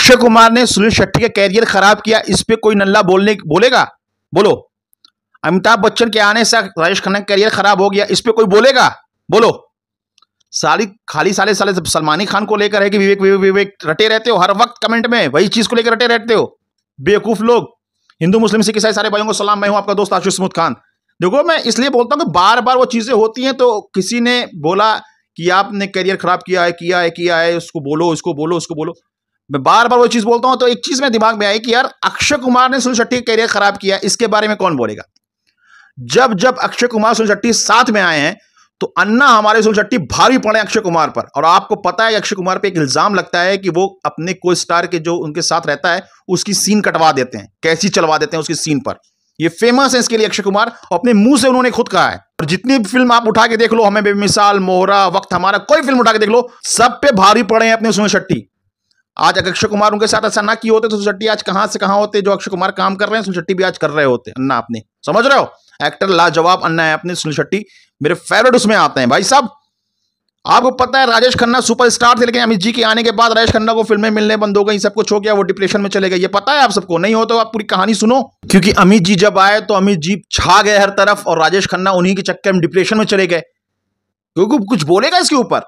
अक्षय कुमार ने सुनील शेट्टी का कैरियर खराब किया इस पर कोई नल्ला बोलने बोलेगा बोलो अमिताभ बच्चन के आने से राजेश खन्ना का कैरियर खराब हो गया इस पर कोई बोलेगा बोलो सारी खाली साले साले सलमानी खान को लेकर है कि विवेक विवेक विवेक रटे रहते हो हर वक्त कमेंट में वही चीज को लेकर रटे रहते हो बेवकूफ लोग हिंदू मुस्लिम सिख ईसाई सारे भाइयों को सलाम मैं हूं आपका दोस्त आशीष मुद खान देखो मैं इसलिए बोलता हूं कि बार बार वो चीज़ें होती हैं तो किसी ने बोला कि आपने करियर खराब किया है किया है किया है उसको बोलो उसको बोलो उसको बोलो मैं बार बार वो चीज़ बोलता हूँ तो एक चीज़ मेरे दिमाग में आई कि यार अक्षय कुमार ने सुनील शेट्टी का करियर खराब किया इसके बारे में कौन बोलेगा जब जब अक्षय कुमार सुनील शेट्टी साथ में आए हैं तो अन्ना हमारे सुनील शेट्टी भारी पड़े अक्षय कुमार पर और आपको पता है अक्षय कुमार पर एक इल्जाम लगता है कि वो अपने को स्टार के जो उनके साथ रहता है उसकी सीन कटवा देते हैं कैसी चलवा देते हैं उसकी सीन पर ये फेमस है इसके लिए अक्षय कुमार और अपने मुंह से उन्होंने खुद कहा है और जितनी फिल्म आप उठा के देख लो हमें बेमिसाल मोहरा वक्त हमारा कोई फिल्म उठा के देख लो सब पे भारी पड़े हैं अपने सुनील शेट्टी आज अक्षय कुमार उनके साथ ऐसा ना किए होते तो सुशेट्टी आज कहां से कहां होते जो अक्षय कुमार काम कर रहे हैं सुनील भी आज कर रहे होते अन्ना अपने समझ रहे हो एक्टर लाजवाब अन्ना है अपने सुनील शेट्टी मेरे फेवरेट उसमें आते हैं भाई साहब आपको पता है राजेश खन्ना सुपरस्टार थे लेकिन अमित जी के आने के बाद राजेश खन्ना को फिल्में मिलने बंद हो गई सब कुछ हो गया वो डिप्रेशन में चले गए ये पता है आप सबको नहीं हो तो आप पूरी कहानी सुनो क्योंकि अमित जी जब आए तो अमित जी छा गए हर तरफ और राजेश खन्ना उन्हीं के चक्कर में डिप्रेशन में चले गए क्योंकि कुछ बोलेगा इसके ऊपर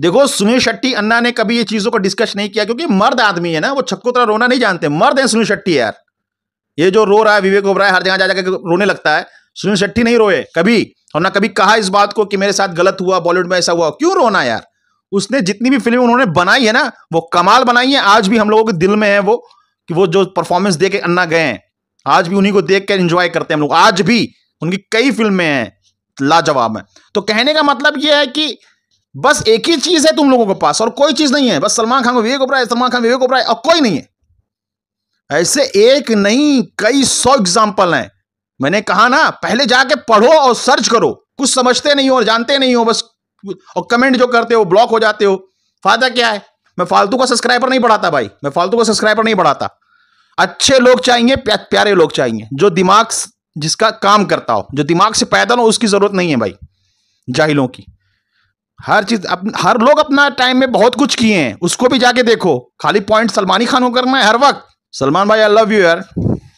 देखो सुनील शेट्टी अन्ना ने कभी ये चीजों को डिस्कस नहीं किया क्योंकि मर्द आदमी है ना वो छक्को तरह रोना नहीं जानते मर्द है सुनील शेट्टी यार ये जो रो रहा है विवेक ओबराय हर जगह जा जाकर रोने लगता है सुनील शेट्टी नहीं रोए कभी और ना कभी कहा इस बात को कि मेरे साथ गलत हुआ बॉलीवुड में ऐसा हुआ क्यों रोना यार उसने जितनी भी फिल्में उन्होंने बनाई है ना वो कमाल बनाई है आज भी हम लोगों के दिल में है वो कि वो जो परफॉर्मेंस दे के अन्ना गए हैं आज भी उन्हीं को देख कर इंजॉय करते हैं हम लोग आज भी उनकी कई फिल्में हैं लाजवाब है तो कहने का मतलब यह है कि बस एक ही चीज है तुम लोगों के पास और कोई चीज नहीं है बस सलमान खान को विवेक ओबराय सलमान खान विवेक ओबराय और कोई नहीं है ऐसे एक नहीं कई सौ एग्जाम्पल हैं मैंने कहा ना पहले जाके पढ़ो और सर्च करो कुछ समझते नहीं हो और जानते नहीं हो बस और कमेंट जो करते हो ब्लॉक हो जाते हो फायदा क्या है मैं फालतू का सब्सक्राइबर नहीं बढ़ाता भाई मैं फालतू का सब्सक्राइबर नहीं बढ़ाता अच्छे लोग चाहिए प्या, प्यारे लोग चाहिए जो दिमाग जिसका काम करता हो जो दिमाग से पैदल हो उसकी जरूरत नहीं है भाई जाहिलों की हर चीज हर लोग अपना टाइम में बहुत कुछ किए हैं उसको भी जाके देखो खाली पॉइंट सलमानी खान को करना है हर वक्त सलमान भाई आई लव यू यार